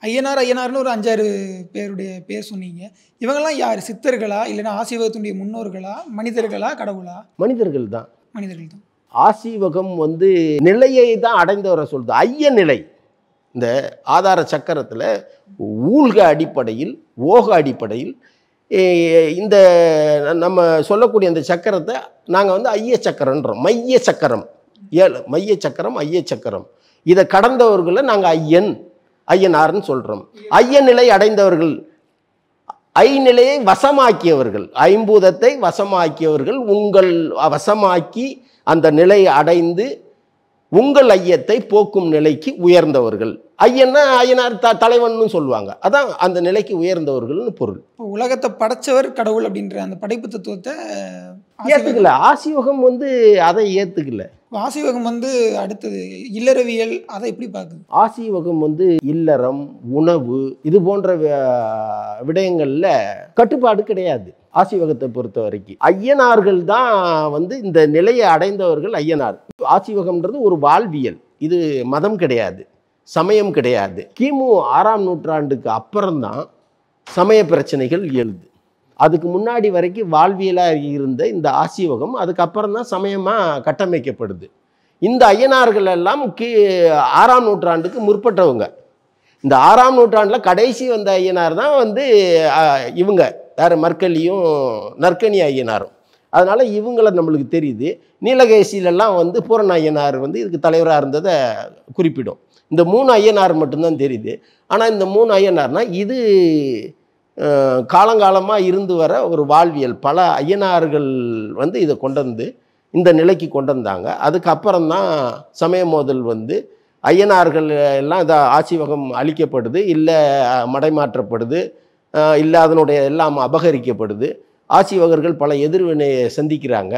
ஐயனார் ஐயனார்னு ஒரு அஞ்சாறு பேருடைய பேர் சொன்னீங்க இவங்கெல்லாம் யார் சித்தர்களா இல்லைன்னா ஆசீர்வாதத்துடைய முன்னோர்களா மனிதர்களா கடவுளா மனிதர்கள் தான் மனிதர்கள் தான் ஆசீவகம் வந்து நிலையை தான் அடைந்தவரை சொல்லுது ஐய நிலை இந்த ஆதார சக்கரத்தில் ஊழ்க அடிப்படையில் ஓக அடிப்படையில் இந்த நம்ம சொல்லக்கூடிய இந்த சக்கரத்தை நாங்கள் வந்து ஐய சக்கரன்றோம் மைய சக்கரம் ஏழு மைய சக்கரம் ஐய சக்கரம் இதை கடந்தவர்களை நாங்கள் ஐயன் ஐயனார்னு சொல்கிறோம் ஐய நிலை அடைந்தவர்கள் ஐநிலையை வசமாக்கியவர்கள் ஐம்பூதத்தை வசமாக்கியவர்கள் உங்கள் வசமாக்கி அந்த நிலையை அடைந்து உங்கள் ஐயத்தை போக்கும் நிலைக்கு உயர்ந்தவர்கள் ஐயன்னா ஐயனார் த தலைவன் சொல்லுவாங்க அதான் அந்த நிலைக்கு உயர்ந்தவர்கள்னு பொருள் உலகத்தை படைச்சவர் கடவுள் அப்படின்ற அந்த படைப்பு தத்துவத்தை ஏற்றுக்கல ஆசிவகம் வந்து அதை ஏற்றுக்கல ஆசிவகம் வந்து அடுத்தது இல்லறவியல் அதை எப்படி பார்க்குது ஆசிவகம் வந்து இல்லறம் உணவு இது போன்ற விடயங்களில் கட்டுப்பாடு கிடையாது ஆசிவகத்தை பொறுத்த வரைக்கும் ஐயனார்கள் தான் வந்து இந்த நிலையை அடைந்தவர்கள் ஐயனார் ஆசிவகம்ன்றது ஒரு வாழ்வியல் இது மதம் கிடையாது சமயம் கிடையாது கிமு ஆறாம் நூற்றாண்டுக்கு அப்புறம்தான் சமய பிரச்சனைகள் எழுது அதுக்கு முன்னாடி வரைக்கும் வாழ்வியலாக இருந்த இந்த ஆசிவகம் அதுக்கப்புறம் தான் சமயமாக கட்டமைக்கப்படுது இந்த ஐயனார்கள் எல்லாம் கீ ஆறாம் நூற்றாண்டுக்கு முற்பட்டவங்க இந்த ஆறாம் நூற்றாண்டில் கடைசி வந்த ஐயனார் தான் வந்து இவங்க யார் மர்க்கலியும் நற்கனி ஐயனாரும் அதனால் இவங்கள நம்மளுக்கு தெரியுது நீலகேசியிலலாம் வந்து பூரண ஐயனார் வந்து இதுக்கு தலைவராக இருந்ததை குறிப்பிடும் இந்த மூணு ஐயனார் மட்டும்தான் தெரியுது ஆனால் இந்த மூணு ஐயனார்னால் இது காலங்காலமாக இருந்து வர ஒரு வாழ்வியல் பல ஐயனார்கள் வந்து இதை கொண்டு வந்து இந்த நிலைக்கு கொண்டு வந்தாங்க அதுக்கப்புறம் தான் சமய மோதல் வந்து ஐயனார்கள் எல்லாம் இதை வகம் அளிக்கப்படுது இல்லை மடைமாற்றப்படுது இல்லாதனுடைய எல்லாம் அபகரிக்கப்படுது ஆட்சிவகர்கள் பல எதிர்வினையை சந்திக்கிறாங்க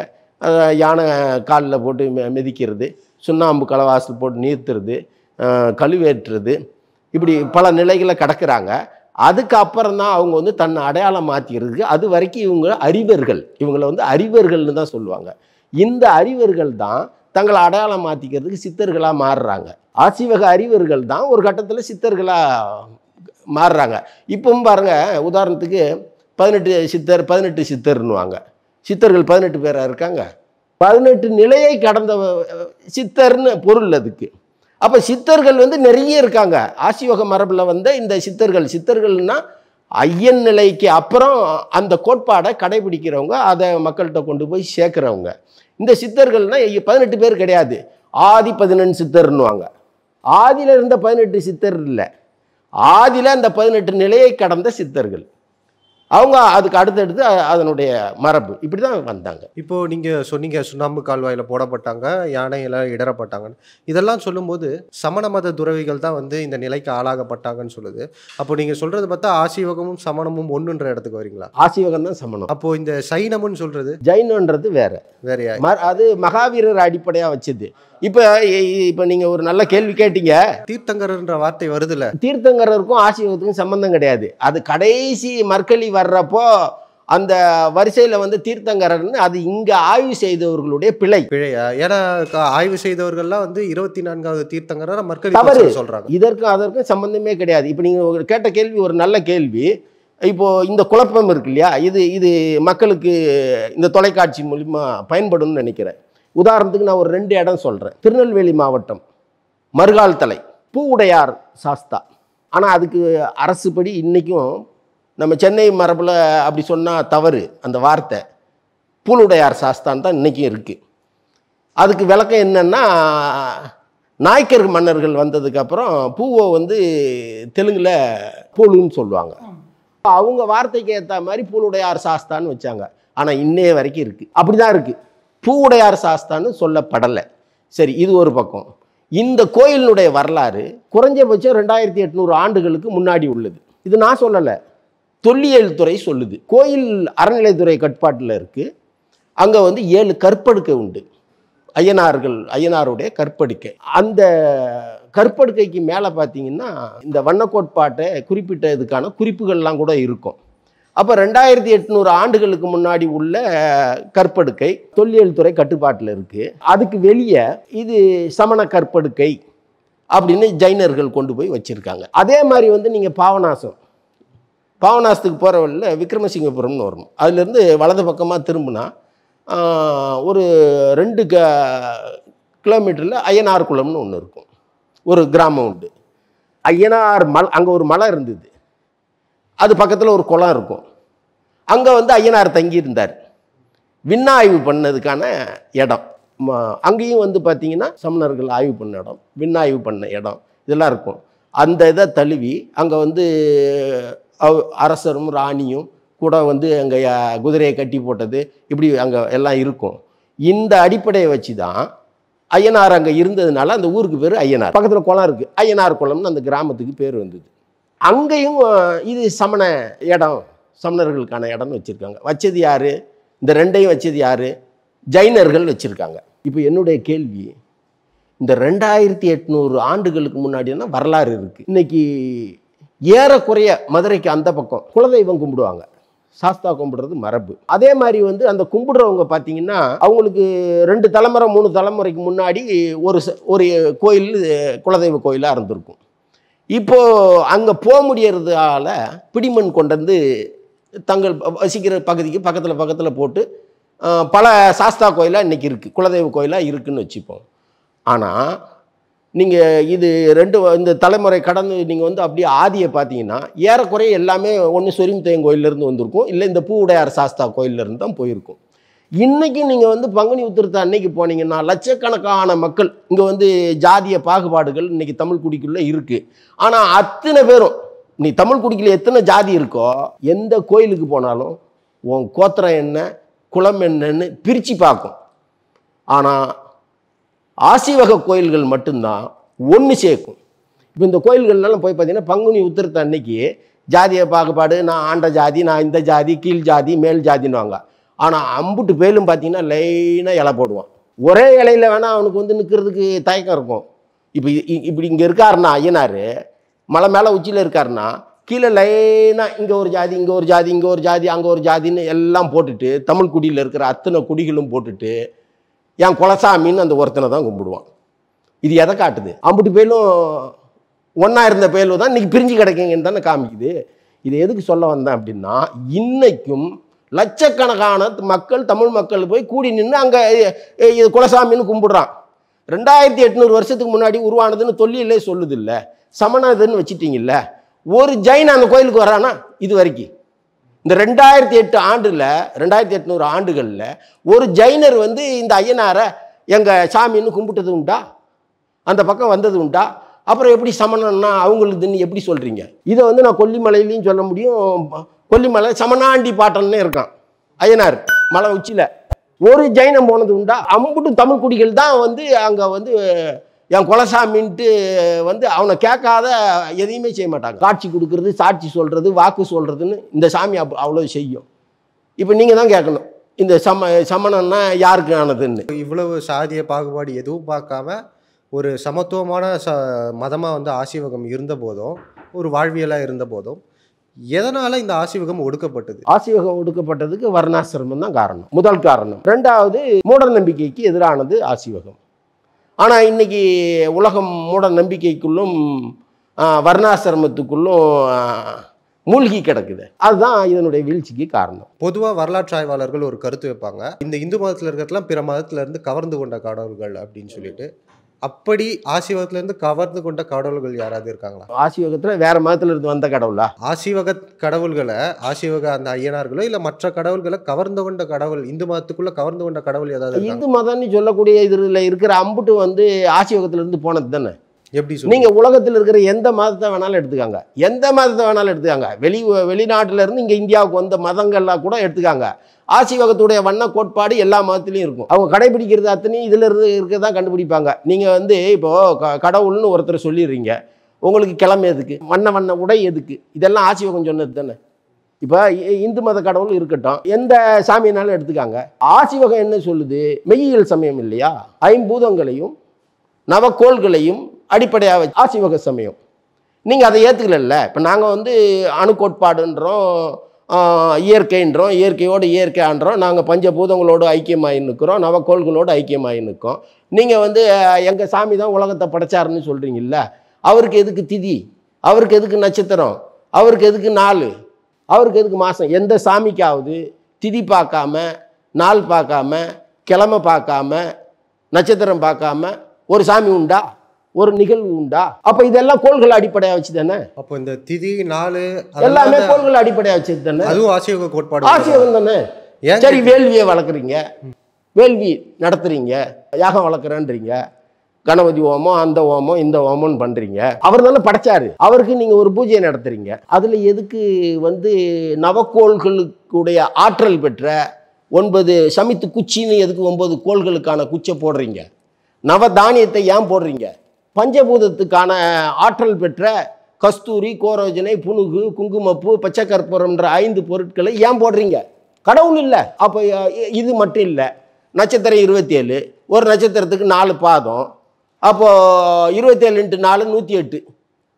யானை காலில் போட்டு மெ மிதிக்கிறது சுண்ணாம்பு கலவாசல் போட்டு நீர்த்துறது கழுவேற்றுறது இப்படி பல நிலைகளை கடக்கிறாங்க அதுக்கப்புறம் தான் அவங்க வந்து தன்னை அடையாளம் மாற்றிக்கிறதுக்கு அது வரைக்கும் இவங்க அறிவர்கள் இவங்களை வந்து அறிவர்கள்னு தான் சொல்லுவாங்க இந்த அறிவர்கள் தான் தங்களை அடையாளம் மாற்றிக்கிறதுக்கு சித்தர்களாக மாறுறாங்க வகை அறிவர்கள் தான் ஒரு கட்டத்தில் சித்தர்களாக மாறுறாங்க இப்பவும் பாருங்கள் உதாரணத்துக்கு பதினெட்டு சித்தர் பதினெட்டு சித்தர்னுவாங்க சித்தர்கள் பதினெட்டு பேராக இருக்காங்க பதினெட்டு நிலையை கடந்த சித்தர்னு பொருள் அதுக்கு அப்போ சித்தர்கள் வந்து நிறைய இருக்காங்க ஆசிவக மரபில் வந்த இந்த சித்தர்கள் சித்தர்கள்னால் ஐயன் நிலைக்கு அப்புறம் அந்த கோட்பாடை கடைபிடிக்கிறவங்க அதை மக்கள்கிட்ட கொண்டு போய் சேர்க்குறவங்க இந்த சித்தர்கள்னால் பதினெட்டு பேர் கிடையாது ஆதி பதினெண்டு சித்தர்னுவாங்க ஆதியில் இருந்த பதினெட்டு சித்தர் இல்லை ஆதியில் அந்த பதினெட்டு நிலையை கடந்த சித்தர்கள் அவங்க அதுக்கு அடுத்தடுத்து அதனுடைய மரபு இப்படி தான் வந்தாங்க இப்போது நீங்கள் சொன்னீங்க சுண்ணாம்பு கால்வாயில் போடப்பட்டாங்க எல்லாம் இடரப்பட்டாங்கன்னு இதெல்லாம் சொல்லும்போது சமண மத துறவிகள் தான் வந்து இந்த நிலைக்கு ஆளாகப்பட்டாங்கன்னு சொல்லுது அப்போ நீங்கள் சொல்கிறது பார்த்தா ஆசீவகமும் சமணமும் ஒன்றுன்ற இடத்துக்கு வரீங்களா ஆசீவகம் தான் சமணம் அப்போது இந்த சைனம்னு சொல்கிறது ஜைனன்றது வேற வேறையா அது மகாவீரர் அடிப்படையாக வச்சுது இப்போ இப்போ நீங்கள் ஒரு நல்ல கேள்வி கேட்டீங்க தீர்த்தங்கரர்ன்ற வார்த்தை வருதுல்ல தீர்த்தங்கரருக்கும் ஆசீவகத்துக்கும் சம்மந்தம் கிடையாது அது கடைசி மற்கழி வர்றப்போ அந்த வரிசையில் வந்து தீர்த்தங்கரர்னு அது இங்கே ஆய்வு செய்தவர்களுடைய பிழை பிழை ஏன்னா ஆய்வு செய்தவர்கள்லாம் வந்து இருபத்தி நான்காவது தீர்த்தங்கரை மக்கள் தவறு சொல்கிறாங்க இதற்கும் அதற்கும் சம்மந்தமே கிடையாது இப்போ நீங்கள் கேட்ட கேள்வி ஒரு நல்ல கேள்வி இப்போது இந்த குழப்பம் இருக்கு இல்லையா இது இது மக்களுக்கு இந்த தொலைக்காட்சி மூலிமா பயன்படும்னு நினைக்கிறேன் உதாரணத்துக்கு நான் ஒரு ரெண்டு இடம் சொல்கிறேன் திருநெல்வேலி மாவட்டம் மறுகால் தலை பூவுடையார் சாஸ்தா ஆனால் அதுக்கு அரசுப்படி இன்றைக்கும் நம்ம சென்னை மரபில் அப்படி சொன்னால் தவறு அந்த வார்த்தை பூலுடையார் சாஸ்தான் தான் இன்றைக்கும் இருக்குது அதுக்கு விளக்கம் என்னென்னா நாயக்கர் மன்னர்கள் வந்ததுக்கப்புறம் பூவை வந்து தெலுங்கில் பூலுன்னு சொல்லுவாங்க அவங்க வார்த்தைக்கு ஏற்ற மாதிரி பூலுடையார் சாஸ்தான்னு வச்சாங்க ஆனால் இன்னைய வரைக்கும் இருக்குது அப்படி தான் இருக்குது பூவுடையார் சாஸ்தான்னு சொல்லப்படலை சரி இது ஒரு பக்கம் இந்த கோயிலினுடைய வரலாறு குறைஞ்சபட்சம் ரெண்டாயிரத்தி எட்நூறு ஆண்டுகளுக்கு முன்னாடி உள்ளது இது நான் சொல்லலை தொல்லியல் துறை சொல்லுது கோயில் அறநிலைத்துறை கட்பாட்டில் இருக்குது அங்கே வந்து ஏழு கற்படுக்கை உண்டு ஐயனார்கள் ஐயனாருடைய கற்படுக்கை அந்த கற்படுக்கைக்கு மேலே பார்த்தீங்கன்னா இந்த வண்ணக்கோட்பாட்டை குறிப்பிட்ட இதுக்கான குறிப்புகள்லாம் கூட இருக்கும் அப்போ ரெண்டாயிரத்தி எட்நூறு ஆண்டுகளுக்கு முன்னாடி உள்ள கற்படுக்கை தொல்லியல் துறை கட்டுப்பாட்டில் இருக்குது அதுக்கு வெளியே இது சமண கற்படுக்கை அப்படின்னு ஜைனர்கள் கொண்டு போய் வச்சுருக்காங்க அதே மாதிரி வந்து நீங்கள் பாவநாசம் பாவனாசத்துக்கு போகிற வழியில் விக்ரமசிங்கபுரம்னு வரும் அதுலேருந்து வலது பக்கமாக திரும்பினா ஒரு ரெண்டு க கிலோமீட்டரில் ஐயனார் குளம்னு ஒன்று இருக்கும் ஒரு கிராமம் உண்டு ஐயனார் மலை அங்கே ஒரு மலை இருந்தது அது பக்கத்தில் ஒரு குளம் இருக்கும் அங்கே வந்து ஐயனார் தங்கியிருந்தார் விண்ணாய்வு பண்ணதுக்கான இடம் அங்கேயும் வந்து பார்த்திங்கன்னா சமணர்கள் ஆய்வு பண்ண இடம் விண்ணாய்வு பண்ண இடம் இதெல்லாம் இருக்கும் அந்த இதை தழுவி அங்கே வந்து அவ் அரசரும் ராணியும் கூட வந்து அங்கே குதிரையை கட்டி போட்டது இப்படி அங்கே எல்லாம் இருக்கும் இந்த அடிப்படையை வச்சு தான் ஐயனார் அங்கே இருந்ததுனால அந்த ஊருக்கு பேர் ஐயனார் பக்கத்தில் குளம் இருக்குது ஐயனார் குளம்னு அந்த கிராமத்துக்கு பேர் வந்தது அங்கேயும் இது சமண இடம் சமணர்களுக்கான இடம்னு வச்சுருக்காங்க வச்சது யார் இந்த ரெண்டையும் வச்சது யார் ஜைனர்கள் வச்சுருக்காங்க இப்போ என்னுடைய கேள்வி இந்த ரெண்டாயிரத்தி எட்நூறு ஆண்டுகளுக்கு முன்னாடினா வரலாறு இருக்குது இன்றைக்கி ஏறக்குறைய மதுரைக்கு அந்த பக்கம் குலதெய்வம் கும்பிடுவாங்க சாஸ்தா கும்பிடுறது மரபு அதே மாதிரி வந்து அந்த கும்பிடுறவங்க பார்த்தீங்கன்னா அவங்களுக்கு ரெண்டு தலைமுறை மூணு தலைமுறைக்கு முன்னாடி ஒரு ஒரு கோயில் குலதெய்வ கோயிலாக இருந்திருக்கும் இப்போது அங்கே போக முடியறதால பிடிமண் கொண்டு வந்து தங்கள் வசிக்கிற பகுதிக்கு பக்கத்தில் பக்கத்தில் போட்டு பல சாஸ்தா கோயிலாக இன்றைக்கி இருக்குது குலதெய்வ கோயிலாக இருக்குதுன்னு வச்சுப்போம் ஆனால் நீங்கள் இது ரெண்டு இந்த தலைமுறை கடந்து நீங்கள் வந்து அப்படியே ஆதியை பார்த்தீங்கன்னா ஏறக்குறைய எல்லாமே ஒன்று சொரிமுத்தையன் கோயிலேருந்து வந்திருக்கும் இல்லை இந்த பூவுடையார் சாஸ்தா கோயிலேருந்து தான் போயிருக்கும் இன்றைக்கும் நீங்கள் வந்து பங்குனி உத்திரத்தை அன்னைக்கு போனீங்கன்னா லட்சக்கணக்கான மக்கள் இங்கே வந்து ஜாதிய பாகுபாடுகள் இன்றைக்கி தமிழ் குடிக்குள்ளே இருக்குது ஆனால் அத்தனை பேரும் நீ தமிழ் குடிக்கில் எத்தனை ஜாதி இருக்கோ எந்த கோயிலுக்கு போனாலும் உன் கோத்திரம் என்ன குளம் என்னன்னு பிரித்து பார்க்கும் ஆனால் ஆசிவக கோயில்கள் மட்டும்தான் ஒன்று சேர்க்கும் இப்போ இந்த கோயில்கள்லாம் போய் பார்த்தீங்கன்னா பங்குனி உத்திரத்து அன்னைக்கு ஜாதிய பாகுபாடு நான் ஆண்ட ஜாதி நான் இந்த ஜாதி கீழ் ஜாதி மேல் ஜாதின்னுவாங்க ஆனால் அம்புட்டு பேலும் பார்த்தீங்கன்னா லைனாக இலை போடுவான் ஒரே இலையில் வேணால் அவனுக்கு வந்து நிற்கிறதுக்கு தயக்கம் இருக்கும் இப்போ இப்படி இங்கே இருக்காருன்னா ஐயனார் மலை மேலே உச்சியில் இருக்காருன்னா கீழே லைனாக இங்கே ஒரு ஜாதி இங்கே ஒரு ஜாதி இங்கே ஒரு ஜாதி அங்கே ஒரு ஜாதின்னு எல்லாம் போட்டுட்டு தமிழ் குடியில் இருக்கிற அத்தனை குடிகளும் போட்டுட்டு என் குலசாமின்னு அந்த ஒருத்தனை தான் கும்பிடுவான் இது எதை காட்டுது அம்புட்டு பேலும் ஒன்றா இருந்த பேலும் தான் இன்றைக்கி பிரிஞ்சு கிடைக்கீங்கன்னு தானே காமிக்குது இது எதுக்கு சொல்ல வந்தேன் அப்படின்னா இன்றைக்கும் லட்சக்கணக்கான மக்கள் தமிழ் மக்கள் போய் கூடி நின்று அங்கே இது குலசாமின்னு கும்பிடுறான் ரெண்டாயிரத்தி எட்நூறு வருஷத்துக்கு முன்னாடி உருவானதுன்னு தொல்லியிலே சொல்லுது இல்லை சமணதுன்னு வச்சுட்டீங்கல்ல ஒரு ஜெயின் அந்த கோயிலுக்கு வரானா இது வரைக்கும் இந்த ரெண்டாயிரத்தி எட்டு ஆண்டில் ரெண்டாயிரத்தி எட்நூறு ஆண்டுகளில் ஒரு ஜைனர் வந்து இந்த ஐயனாரை எங்கள் சாமின்னு கும்பிட்டது உண்டா அந்த பக்கம் வந்தது உண்டா அப்புறம் எப்படி சமணம்னா அவங்களுதுன்னு எப்படி சொல்கிறீங்க இதை வந்து நான் கொல்லிமலையிலையும் சொல்ல முடியும் கொல்லிமலை சமணாண்டி பாட்டன்னு இருக்கான் ஐயனார் மலை உச்சியில் ஒரு ஜைனம் போனது உண்டா அம்புட்டு தமிழ் குடிகள் தான் வந்து அங்கே வந்து என் குலசாமின்ட்டு வந்து அவனை கேட்காத எதையுமே செய்ய மாட்டாங்க காட்சி கொடுக்கறது சாட்சி சொல்கிறது வாக்கு சொல்கிறதுன்னு இந்த சாமி அப் அவ்வளோ செய்யும் இப்போ நீங்கள் தான் கேட்கணும் இந்த சம சமணன்னா யாருக்கு ஆனதுன்னு இவ்வளவு சாதிய பாகுபாடு எதுவும் பார்க்காம ஒரு சமத்துவமான ச மதமாக வந்து ஆசிவகம் இருந்த போதும் ஒரு வாழ்வியலாக இருந்த போதும் எதனால் இந்த ஆசிவகம் ஒடுக்கப்பட்டது ஆசிவகம் ஒடுக்கப்பட்டதுக்கு வர்ணாசிரமம் தான் காரணம் முதல் காரணம் ரெண்டாவது மூட நம்பிக்கைக்கு எதிரானது ஆசிவகம் ஆனால் இன்றைக்கி உலகம் மூட நம்பிக்கைக்குள்ளும் வர்ணாசிரமத்துக்குள்ளும் மூழ்கி கிடக்குது அதுதான் இதனுடைய வீழ்ச்சிக்கு காரணம் பொதுவாக வரலாற்று ஆய்வாளர்கள் ஒரு கருத்து வைப்பாங்க இந்த இந்து மதத்தில் இருக்கிறதுலாம் பிற மதத்திலிருந்து கவர்ந்து கொண்ட கடவுள்கள் அப்படின்னு சொல்லிட்டு அப்படி ஆசிவகத்திலேருந்து கவர்ந்து கொண்ட கடவுள்கள் யாராவது இருக்காங்களா ஆசிவகத்தில் வேற மதத்துல இருந்து வந்த கடவுளா ஆசிவக கடவுள்களை ஆசிவக அந்த ஐயனார்களோ இல்லை மற்ற கடவுள்களை கவர்ந்து கொண்ட கடவுள் இந்து மதத்துக்குள்ள கவர்ந்து கொண்ட கடவுள் ஏதாவது இந்து மதம்னு சொல்லக்கூடிய இதில் இருக்கிற அம்புட்டு வந்து ஆசிவகத்திலேருந்து போனது தானே எப்படி நீங்கள் உலகத்தில் இருக்கிற எந்த மதத்தை வேணாலும் எடுத்துக்காங்க எந்த மதத்தை வேணாலும் எடுத்துக்காங்க வெளி இருந்து இங்கே இந்தியாவுக்கு வந்த மதங்கள்லாம் கூட எடுத்துக்காங்க ஆசி வகத்துடைய வண்ண கோட்பாடு எல்லா மதத்திலையும் இருக்கும் அவங்க கடைபிடிக்கிறது அத்தனையும் இதில் இருந்து இருக்க தான் கண்டுபிடிப்பாங்க நீங்கள் வந்து இப்போது கடவுள்னு ஒருத்தர் சொல்லிடுறீங்க உங்களுக்கு கிளம்பு எதுக்கு வண்ண வண்ண உடை எதுக்கு இதெல்லாம் ஆசி வகம் சொன்னது தானே இப்போ இந்து மத கடவுள் இருக்கட்டும் எந்த சாமியினாலும் எடுத்துக்காங்க ஆசி வகம் என்ன சொல்லுது மெய்யியல் சமயம் இல்லையா ஐம்பூதங்களையும் நவக்கோள்களையும் அடிப்படையாக வச்சு ஆசிவக சமயம் நீங்கள் அதை ஏற்றுக்கல இப்போ நாங்கள் வந்து அணுக்கோட்பாடுன்றோம் இயற்கைன்றோம் இயற்கையோடு இயற்கையான்றோம் நாங்கள் பஞ்சபூதங்களோடு ஐக்கியமாகி நிற்கிறோம் நவக்கோள்களோடு ஐக்கியமாகி நிற்கிறோம் நீங்கள் வந்து எங்கள் சாமி தான் உலகத்தை படைச்சாருன்னு சொல்கிறீங்கல்ல அவருக்கு எதுக்கு திதி அவருக்கு எதுக்கு நட்சத்திரம் அவருக்கு எதுக்கு நாள் அவருக்கு எதுக்கு மாதம் எந்த சாமிக்காவது திதி பார்க்காம நாள் பார்க்காம கிழமை பார்க்காம நட்சத்திரம் பார்க்காம ஒரு சாமி உண்டா ஒரு நிகழ்வு உண்டா அப்ப இதெல்லாம் கோள்கள் அடிப்படையா வச்சு தானே அப்போ இந்த திதி நாலு எல்லாமே கோள்கள் அடிப்படையா வச்சு தானே அதுவும் ஆசியோக கோட்பாடு ஆசியோகம் தானே சரி வேள்வியை வளர்க்குறீங்க வேள்வி நடத்துறீங்க யாகம் வளர்க்குறேன்றீங்க கணபதி ஹோமம் அந்த ஹோமம் இந்த ஹோமம்னு பண்றீங்க அவர் தானே படைச்சாரு அவருக்கு நீங்க ஒரு பூஜையை நடத்துறீங்க அதுல எதுக்கு வந்து நவக்கோள்களுக்குடைய ஆற்றல் பெற்ற ஒன்பது சமித்து குச்சின்னு எதுக்கு ஒன்பது கோள்களுக்கான குச்சை போடுறீங்க நவ தானியத்தை ஏன் போடுறீங்க பஞ்சபூதத்துக்கான ஆற்றல் பெற்ற கஸ்தூரி கோரோஜனை புனுகு குங்குமப்பூ பச்சை கற்பூரம்ன்ற ஐந்து பொருட்களை ஏன் போடுறீங்க கடவுள் இல்லை அப்போ இது மட்டும் இல்லை நட்சத்திரம் இருபத்தேழு ஒரு நட்சத்திரத்துக்கு நாலு பாதம் அப்போது இருபத்தேழு இன்ட்டு நாலு நூற்றி எட்டு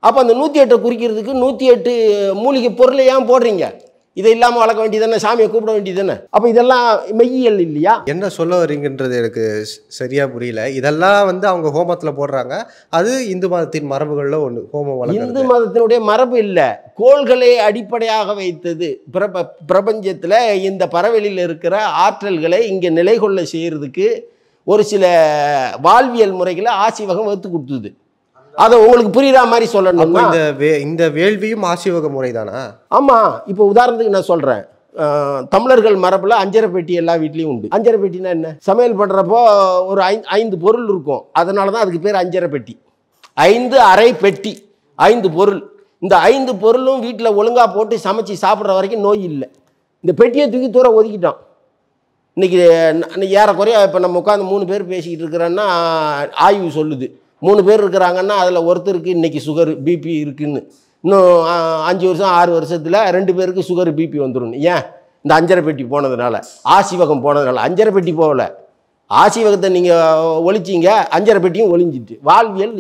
அப்போ அந்த நூற்றி எட்டை குறிக்கிறதுக்கு நூற்றி எட்டு மூலிகை பொருளை ஏன் போடுறீங்க இதை இல்லாமல் வளர்க்க வேண்டியது தானே சாமியை கூப்பிட வேண்டியது தானே அப்போ இதெல்லாம் மெய்யியல் இல்லையா என்ன சொல்ல வரீங்கன்றது எனக்கு சரியாக புரியல இதெல்லாம் வந்து அவங்க ஹோமத்தில் போடுறாங்க அது இந்து மதத்தின் மரபுகளில் ஒன்று ஹோமம் இந்து மதத்தினுடைய மரபு இல்லை கோள்களை அடிப்படையாக வைத்தது பிரப பிரபஞ்சத்தில் இந்த பறவையில் இருக்கிற ஆற்றல்களை இங்கே நிலை கொள்ள செய்கிறதுக்கு ஒரு சில வாழ்வியல் முறைகளை ஆசிவகம் வகுத்து கொடுத்தது அதை உங்களுக்கு புரியுற மாதிரி சொல்லணும் இந்த வே இந்த வேள்வியும் ஆசிவக முறை தானா ஆமாம் இப்போ உதாரணத்துக்கு நான் சொல்கிறேன் தமிழர்கள் மரப்பில் அஞ்சரை பெட்டி எல்லா வீட்லேயும் உண்டு அஞ்சரை பெட்டினா என்ன சமையல் பண்ணுறப்போ ஒரு ஐந்து பொருள் இருக்கும் அதனால தான் அதுக்கு பேர் அஞ்சரை பெட்டி ஐந்து அரை பெட்டி ஐந்து பொருள் இந்த ஐந்து பொருளும் வீட்டில் ஒழுங்காக போட்டு சமைச்சு சாப்பிட்ற வரைக்கும் நோய் இல்லை இந்த பெட்டியை தூக்கி தூரம் ஒதுக்கிட்டோம் இன்றைக்கி ஏறக்குறைய இப்போ நம்ம உட்காந்து மூணு பேர் பேசிக்கிட்டு இருக்கிறோன்னா ஆய்வு சொல்லுது மூணு பேர் இருக்கிறாங்கன்னா அதில் ஒருத்தருக்கு இன்றைக்கி சுகர் பிபி இருக்குதுன்னு இன்னும் அஞ்சு வருஷம் ஆறு வருஷத்தில் ரெண்டு பேருக்கு சுகர் பிபி வந்துடும் ஏன் இந்த அஞ்சரை பெட்டி போனதுனால ஆசிவகம் போனதுனால அஞ்சரை பெட்டி போகல ஆசிவகத்தை நீங்கள் ஒழிச்சிங்க அஞ்சரை பெட்டியும் ஒழிஞ்சிட்டு வாழ்வியல்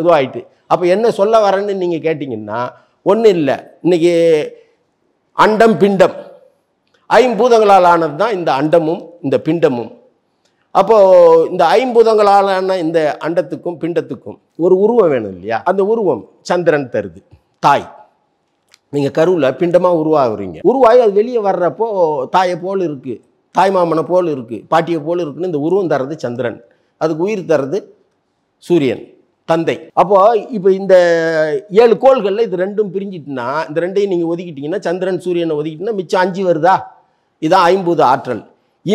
இதுவாகிட்டு அப்போ என்ன சொல்ல வரேன்னு நீங்கள் கேட்டிங்கன்னா ஒன்றும் இல்லை இன்றைக்கி அண்டம் பிண்டம் ஐம்பூதங்களால் ஆனது தான் இந்த அண்டமும் இந்த பிண்டமும் அப்போது இந்த ஐம்பூதங்களான இந்த அண்டத்துக்கும் பிண்டத்துக்கும் ஒரு உருவம் வேணும் இல்லையா அந்த உருவம் சந்திரன் தருது தாய் நீங்கள் கருவில் பிண்டமாக உருவாகுறீங்க உருவாகி அது வெளியே வர்றப்போ தாயை போல் இருக்குது தாய் மாமனை போல் இருக்குது பாட்டியை போல் இருக்குன்னு இந்த உருவம் தர்றது சந்திரன் அதுக்கு உயிர் தர்றது சூரியன் தந்தை அப்போது இப்போ இந்த ஏழு கோள்களில் இது ரெண்டும் பிரிஞ்சிட்டுன்னா இந்த ரெண்டையும் நீங்கள் ஒதுக்கிட்டிங்கன்னா சந்திரன் சூரியனை ஒதுக்கிட்டிங்கன்னா மிச்சம் அஞ்சு வருதா இதான் ஐம்பது ஆற்றல்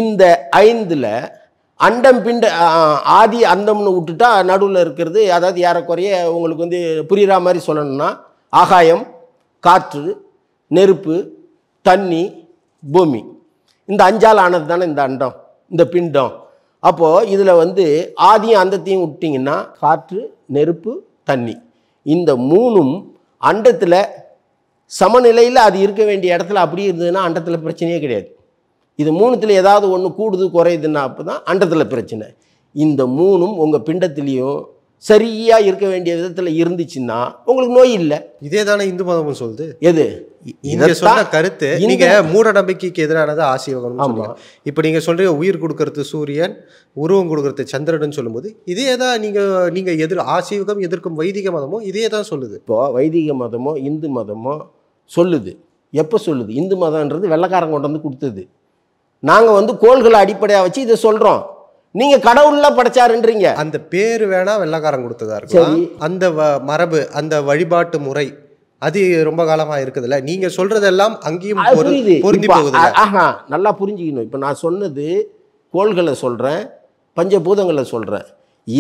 இந்த ஐந்தில் அண்டம் பிண்ட ஆதி அந்தம்னு விட்டுட்டா நடுவில் இருக்கிறது அதாவது ஏறக்குறைய உங்களுக்கு வந்து புரிகிற மாதிரி சொல்லணும்னா ஆகாயம் காற்று நெருப்பு தண்ணி பூமி இந்த அஞ்சால் ஆனது தானே இந்த அண்டம் இந்த பிண்டம் அப்போது இதில் வந்து ஆதியும் அந்தத்தையும் விட்டிங்கன்னா காற்று நெருப்பு தண்ணி இந்த மூணும் அண்டத்தில் சமநிலையில் அது இருக்க வேண்டிய இடத்துல அப்படி இருந்ததுன்னா அண்டத்தில் பிரச்சனையே கிடையாது இது மூணுத்தில் ஏதாவது ஒன்று கூடுது குறையுதுன்னா அப்போ தான் அண்டத்தில் பிரச்சனை இந்த மூணும் உங்கள் பிண்டத்துலேயும் சரியாக இருக்க வேண்டிய விதத்தில் இருந்துச்சுன்னா உங்களுக்கு நோய் இல்லை இதே தானே இந்து மதமும் சொல்லுது எது இதை சொன்ன கருத்து நீங்க மூட நம்பிக்கைக்கு எதிரானது ஆசீவகம் ஆமா இப்ப நீங்க சொல்றீங்க உயிர் கொடுக்கறது சூரியன் உருவம் கொடுக்கறது சந்திரன் சொல்லும்போது இதே தான் நீங்க நீங்க எதிர் ஆசீவகம் எதிர்க்கும் வைதிக மதமோ இதே தான் சொல்லுது இப்போ வைதிக மதமோ இந்து மதமோ சொல்லுது எப்போ சொல்லுது இந்து மதம்ன்றது வெள்ளக்காரன் கொண்டு வந்து கொடுத்தது நாங்கள் வந்து கோள்களை அடிப்படையாக வச்சு இதை சொல்கிறோம் நீங்க கடவுள்ல படைச்சாருன்றீங்க அந்த பேர் வேணா வெள்ளக்காரம் கொடுத்ததா இருக்கு அந்த மரபு அந்த வழிபாட்டு முறை அது ரொம்ப காலமா இருக்குதுல்ல நீங்க சொல்றதெல்லாம் அங்கேயும் பொருந்தி போகுது ஆஹா நல்லா புரிஞ்சுக்கணும் இப்போ நான் சொன்னது கோள்களை சொல்றேன் பஞ்சபூதங்களை சொல்றேன்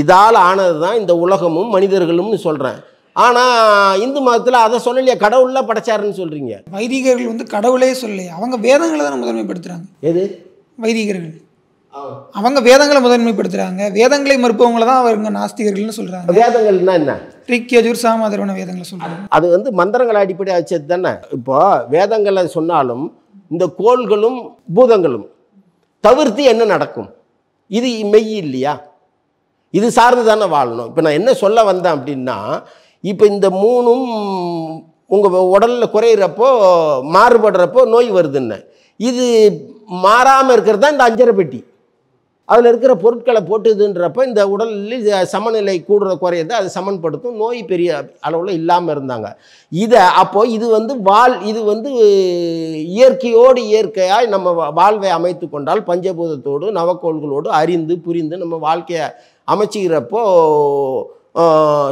இதால் ஆனது தான் இந்த உலகமும் மனிதர்களும்னு சொல்றேன் ஆனால் இந்து மதத்தில் அதை சொல்லலையே கடவுளில் படைச்சாருன்னு சொல்கிறீங்க வைதிகர்கள் வந்து கடவுளே சொல்லலையே அவங்க வேதங்களை தான் முதன்மைப்படுத்துகிறாங்க எது வைதிகர்கள் அவங்க வேதங்களை முதன்மைப்படுத்துகிறாங்க வேதங்களை மறுப்பவங்கள தான் அவங்க நாஸ்திகர்கள்னு சொல்கிறாங்க வேதங்கள்னா என்ன ரிக்கியஜூர் சாமாதரவன வேதங்களை சொல்கிறாங்க அது வந்து மந்திரங்களை அடிப்படை வச்சது தானே இப்போ வேதங்களை சொன்னாலும் இந்த கோள்களும் பூதங்களும் தவிர்த்து என்ன நடக்கும் இது மெய் இல்லையா இது சார்ந்து தானே வாழணும் இப்போ நான் என்ன சொல்ல வந்தேன் அப்படின்னா இப்போ இந்த மூணும் உங்கள் உடலில் குறையிறப்போ மாறுபடுறப்போ நோய் வருதுன்னு இது மாறாமல் இருக்கிறது தான் இந்த அஞ்சரை பெட்டி அதில் இருக்கிற பொருட்களை போட்டுதுன்றப்ப இந்த உடலில் சமநிலை கூடுற குறையிறது அதை சமன்படுத்தும் நோய் பெரிய அளவில் இல்லாமல் இருந்தாங்க இதை அப்போது இது வந்து வால் இது வந்து இயற்கையோடு இயற்கையாக நம்ம வாழ்வை அமைத்து கொண்டால் பஞ்சபூதத்தோடு நவக்கோள்களோடு அறிந்து புரிந்து நம்ம வாழ்க்கையை அமைச்சிக்கிறப்போ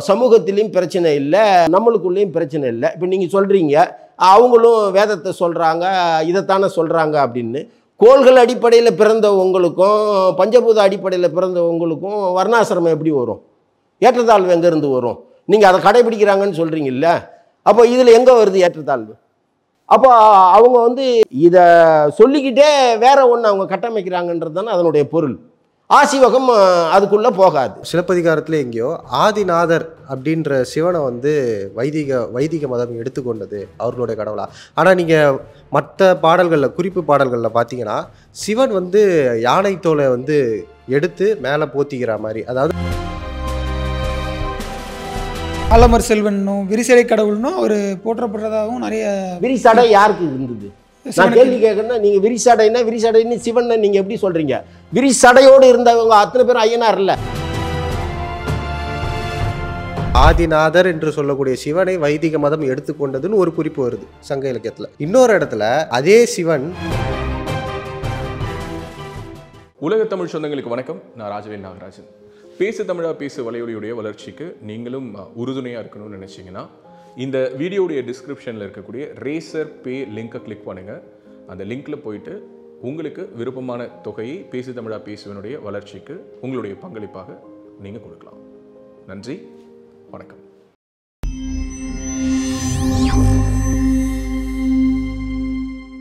சமூகத்திலையும் பிரச்சனை இல்லை நம்மளுக்குள்ளேயும் பிரச்சனை இல்லை இப்போ நீங்கள் சொல்கிறீங்க அவங்களும் வேதத்தை சொல்கிறாங்க இதைத்தானே சொல்கிறாங்க அப்படின்னு கோள்கள் அடிப்படையில் பிறந்தவங்களுக்கும் பஞ்சபூத அடிப்படையில் பிறந்தவங்களுக்கும் வர்ணாசிரமம் எப்படி வரும் ஏற்றத்தாழ்வு எங்கேருந்து வரும் நீங்கள் அதை கடைபிடிக்கிறாங்கன்னு சொல்கிறீங்கல்ல அப்போ இதில் எங்கே வருது ஏற்றத்தாழ்வு அப்போ அவங்க வந்து இதை சொல்லிக்கிட்டே வேற ஒன்று அவங்க கட்டமைக்கிறாங்கன்றது தானே அதனுடைய பொருள் ஆசிவகம் அதுக்குள்ளே போகாது சிலப்பதிகாரத்தில் எங்கேயோ ஆதிநாதர் அப்படின்ற சிவனை வந்து வைதிக வைதிக மதம் எடுத்துக்கொண்டது அவர்களுடைய கடவுளாக ஆனால் நீங்கள் மற்ற பாடல்களில் குறிப்பு பாடல்களில் பார்த்தீங்கன்னா சிவன் வந்து யானை தோலை வந்து எடுத்து மேலே போத்திக்கிற மாதிரி அதாவது அலமர் செல்வனும் விரிசடை கடவுள்னும் அவர் போற்றப்படுறதாகவும் நிறைய விரிசடை யாருக்கு இருந்தது நான் கேள்வி கேட்குறேன்னா நீங்கள் விரிசடைன்னா விரிசடைன்னு சிவன் நீங்கள் எப்படி சொல்கிறீங்க விரி சடையோடு இருந்தவங்க அத்தனை பேரும் ஐயனார் இல்லை ஆதிநாதர் என்று சொல்லக்கூடிய சிவனை வைதிக மதம் எடுத்துக்கொண்டதுன்னு ஒரு குறிப்பு வருது சங்க இலக்கியத்தில் இன்னொரு இடத்துல அதே சிவன் உலக தமிழ் சொந்தங்களுக்கு வணக்கம் நான் ராஜவேல் நாகராஜன் பேசு தமிழா பேசு வலையொலியுடைய வளர்ச்சிக்கு நீங்களும் உறுதுணையாக இருக்கணும்னு நினச்சிங்கன்னா இந்த வீடியோடைய டிஸ்கிரிப்ஷனில் இருக்கக்கூடிய ரேசர் பே லிங்க்கை கிளிக் பண்ணுங்கள் அந்த லிங்கில் போயிட்டு உங்களுக்கு விருப்பமான தொகையை பேசி தமிழா பேசுவனுடைய வளர்ச்சிக்கு உங்களுடைய பங்களிப்பாக நீங்கள் கொடுக்கலாம் நன்றி வணக்கம்